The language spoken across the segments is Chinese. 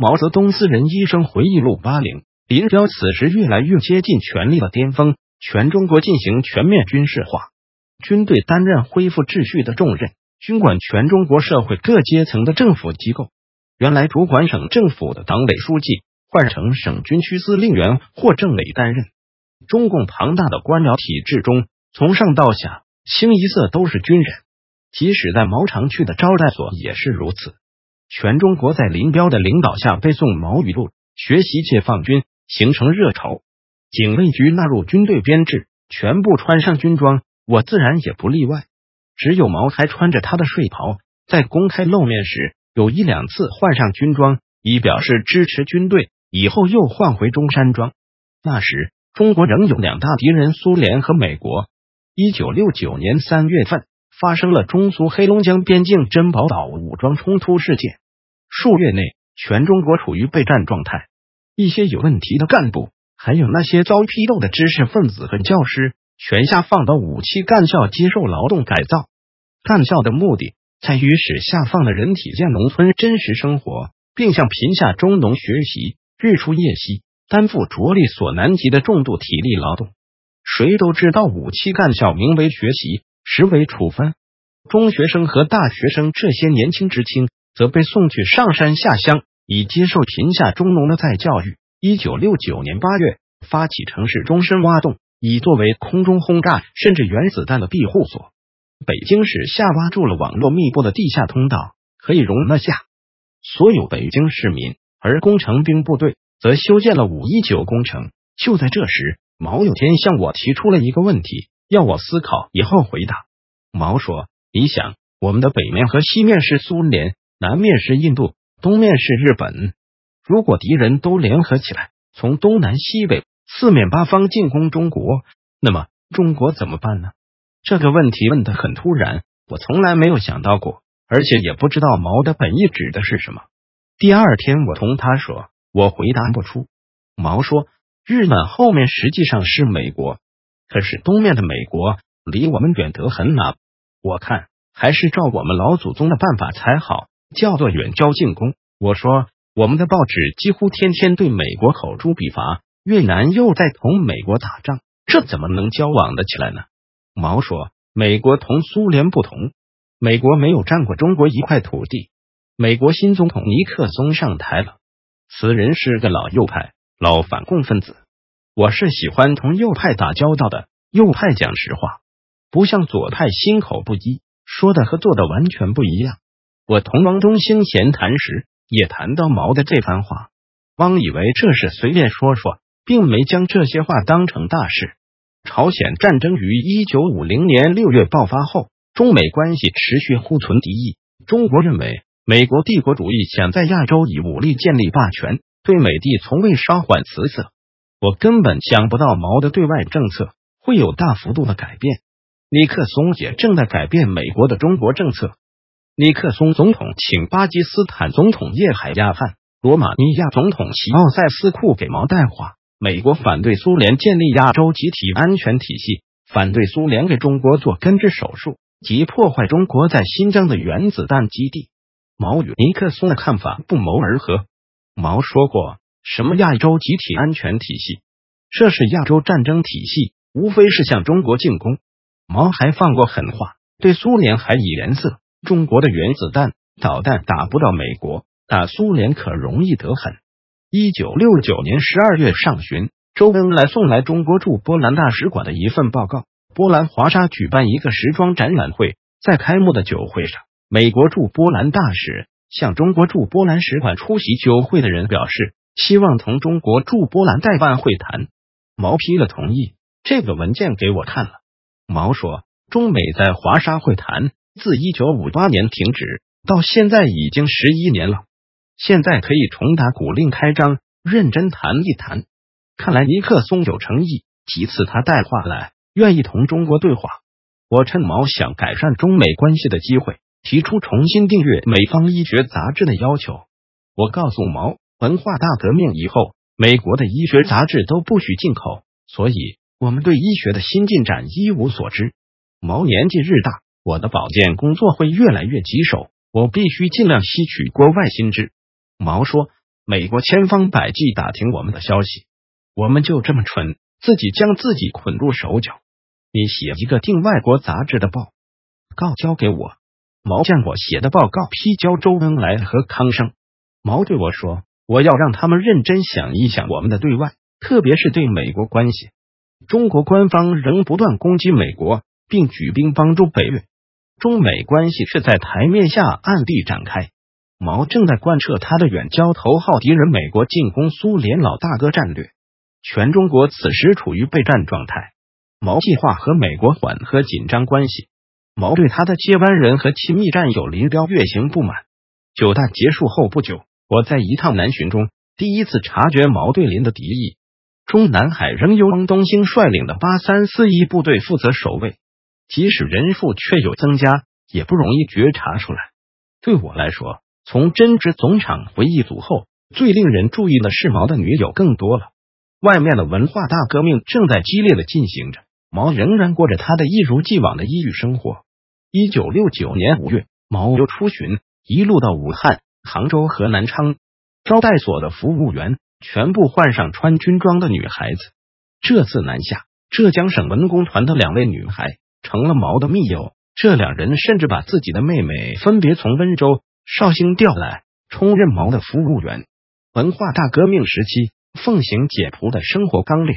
毛泽东私人医生回忆录八零，林彪此时越来越接近权力的巅峰，全中国进行全面军事化，军队担任恢复秩序的重任，军管全中国社会各阶层的政府机构。原来主管省政府的党委书记换成省军区司令员或政委担任。中共庞大的官僚体制中，从上到下，清一色都是军人，即使在毛长去的招待所也是如此。全中国在林彪的领导下背诵毛语录，学习解放军，形成热潮。警卫局纳入军队编制，全部穿上军装，我自然也不例外。只有毛还穿着他的睡袍，在公开露面时有一两次换上军装，以表示支持军队，以后又换回中山装。那时，中国仍有两大敌人：苏联和美国。一九六九年三月份。发生了中苏黑龙江边境珍宝岛武装冲突事件，数月内全中国处于备战状态。一些有问题的干部，还有那些遭批斗的知识分子和教师，全下放到五七干校接受劳动改造。干校的目的在于使下放的人体验农村真实生活，并向贫下中农学习，日出夜息，担负着力所难及的重度体力劳动。谁都知道，五七干校名为学习。实为处分，中学生和大学生这些年轻知青则被送去上山下乡，以接受贫下中农的再教育。一九六九年八月，发起城市终身挖洞，以作为空中轰炸甚至原子弹的庇护所。北京市下挖筑了网络密布的地下通道，可以容纳下所有北京市民，而工程兵部队则修建了五一九工程。就在这时，毛有天向我提出了一个问题。要我思考以后回答。毛说：“你想，我们的北面和西面是苏联，南面是印度，东面是日本。如果敌人都联合起来，从东南西北四面八方进攻中国，那么中国怎么办呢？”这个问题问的很突然，我从来没有想到过，而且也不知道毛的本意指的是什么。第二天，我同他说：“我回答不出。”毛说：“日本后面实际上是美国。”可是东面的美国离我们远得很呐，我看还是照我们老祖宗的办法才好，叫做远交近攻。我说我们的报纸几乎天天对美国口诛笔伐，越南又在同美国打仗，这怎么能交往的起来呢？毛说，美国同苏联不同，美国没有占过中国一块土地。美国新总统尼克松上台了，此人是个老右派、老反共分子。我是喜欢同右派打交道的，右派讲实话，不像左派心口不一，说的和做的完全不一样。我同王东兴闲谈时也谈到毛的这番话，汪以为这是随便说说，并没将这些话当成大事。朝鲜战争于一九五零年六月爆发后，中美关系持续互存敌意。中国认为美国帝国主义想在亚洲以武力建立霸权，对美帝从未稍缓辞色。我根本想不到毛的对外政策会有大幅度的改变。尼克松也正在改变美国的中国政策。尼克松总统请巴基斯坦总统叶海亚饭，罗马尼亚总统齐奥塞斯库给毛带话。美国反对苏联建立亚洲集体安全体系，反对苏联给中国做根治手术及破坏中国在新疆的原子弹基地。毛与尼克松的看法不谋而合。毛说过。什么亚洲集体安全体系？这是亚洲战争体系，无非是向中国进攻。毛还放过狠话，对苏联还以颜色。中国的原子弹、导弹打不到美国，打苏联可容易得很。一九六九年十二月上旬，周恩来送来中国驻波兰大使馆的一份报告：波兰华沙举办一个时装展览会，在开幕的酒会上，美国驻波兰大使向中国驻波兰使馆出席酒会的人表示。希望同中国驻波兰代办会谈。毛批了同意这个文件给我看了。毛说，中美在华沙会谈自一九五八年停止到现在已经十一年了，现在可以重打鼓令开张，认真谈一谈。看来尼克松有诚意，其次他带话来，愿意同中国对话。我趁毛想改善中美关系的机会，提出重新订阅美方医学杂志的要求。我告诉毛。文化大革命以后，美国的医学杂志都不许进口，所以我们对医学的新进展一无所知。毛年纪日大，我的保健工作会越来越棘手，我必须尽量吸取国外新知。毛说：“美国千方百计打听我们的消息，我们就这么蠢，自己将自己捆住手脚。”你写一个订外国杂志的报告交给我。毛将我写的报告批交周恩来和康生。毛对我说。我要让他们认真想一想我们的对外，特别是对美国关系。中国官方仍不断攻击美国，并举兵帮助北越。中美关系却在台面下暗地展开。毛正在贯彻他的远交头号敌人美国进攻苏联老大哥战略。全中国此时处于备战状态。毛计划和美国缓和紧张关系。毛对他的接班人和亲密战友林彪越行不满。九大结束后不久。我在一趟南巡中，第一次察觉毛对林的敌意。中南海仍由汪东兴率领的八三四一部队负责守卫，即使人数确有增加，也不容易觉察出来。对我来说，从针织总厂回一组后，最令人注意的是毛的女友更多了。外面的文化大革命正在激烈的进行着，毛仍然过着他的一如既往的抑郁生活。一九六九年五月，毛又出巡，一路到武汉。杭州和南昌招待所的服务员全部换上穿军装的女孩子。这次南下，浙江省文工团的两位女孩成了毛的密友。这两人甚至把自己的妹妹分别从温州、绍兴调来，充任毛的服务员。文化大革命时期，奉行简朴的生活纲领，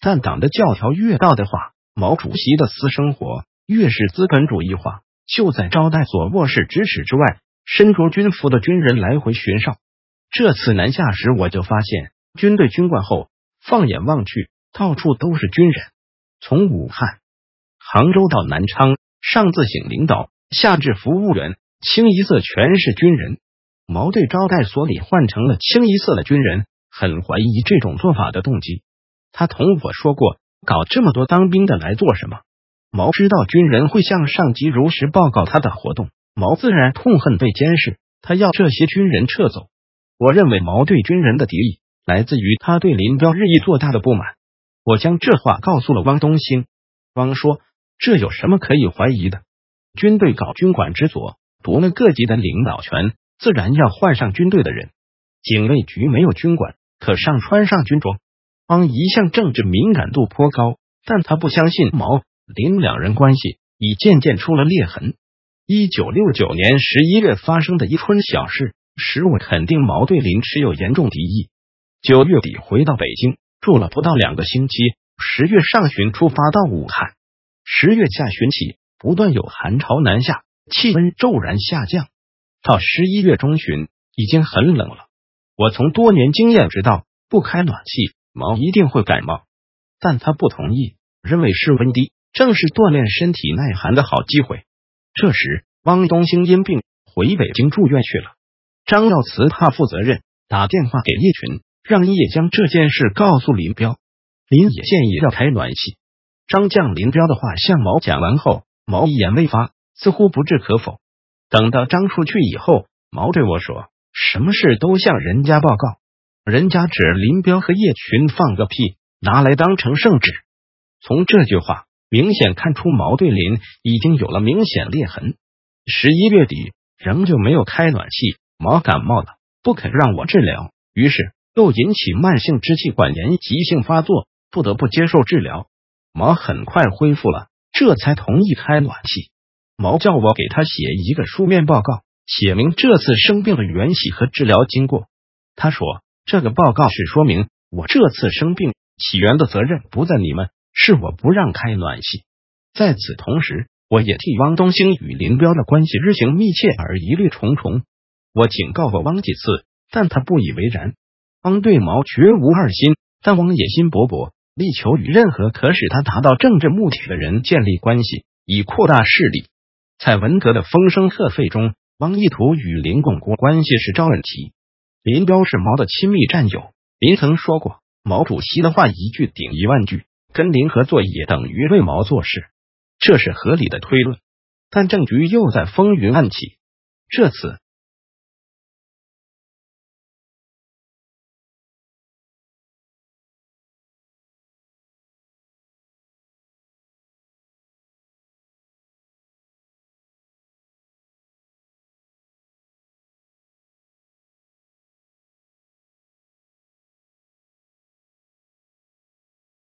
但党的教条越到的话，毛主席的私生活越是资本主义化。就在招待所卧室咫尺之外。身着军服的军人来回巡哨。这次南下时，我就发现军队军官后，放眼望去，到处都是军人。从武汉、杭州到南昌，上自省领导，下至服务员，清一色全是军人。毛对招待所里换成了清一色的军人，很怀疑这种做法的动机。他同我说过，搞这么多当兵的来做什么？毛知道军人会向上级如实报告他的活动。毛自然痛恨被监视，他要这些军人撤走。我认为毛对军人的敌意来自于他对林彪日益做大的不满。我将这话告诉了汪东兴，汪说：“这有什么可以怀疑的？军队搞军管之左，夺了各级的领导权，自然要换上军队的人。警卫局没有军管，可上穿上军装。”汪一向政治敏感度颇高，但他不相信毛林两人关系已渐渐出了裂痕。一九六九年十一月发生的一春小事，使我肯定毛对林持有严重敌意。九月底回到北京，住了不到两个星期。十月上旬出发到武汉，十月下旬起不断有寒潮南下，气温骤然下降。到十一月中旬已经很冷了。我从多年经验知道，不开暖气，毛一定会感冒。但他不同意，认为室温低，正是锻炼身体耐寒的好机会。这时，汪东兴因病回北京住院去了。张耀慈怕负责任，打电话给叶群，让叶将这件事告诉林彪。林也建议要开暖气。张将林彪的话向毛讲完后，毛一言未发，似乎不置可否。等到张出去以后，毛对我说：“什么事都向人家报告，人家指林彪和叶群放个屁，拿来当成圣旨。”从这句话。明显看出毛对林已经有了明显裂痕。十一月底仍旧没有开暖气，毛感冒了，不肯让我治疗，于是又引起慢性支气管炎急性发作，不得不接受治疗。毛很快恢复了，这才同意开暖气。毛叫我给他写一个书面报告，写明这次生病的原起和治疗经过。他说，这个报告是说明我这次生病起源的责任不在你们。是我不让开暖气。在此同时，我也替汪东兴与林彪的关系日行密切而疑虑重重。我警告过汪几次，但他不以为然。汪对毛绝无二心，但汪野心勃勃，力求与任何可使他达到政治目的的人建立关系，以扩大势力。在文革的风声鹤唳中，汪意图与林共国关系是招问题。林彪是毛的亲密战友，林曾说过：“毛主席的话一句顶一万句。”跟林合作也等于为毛做事，这是合理的推论。但政局又在风云暗起，这次。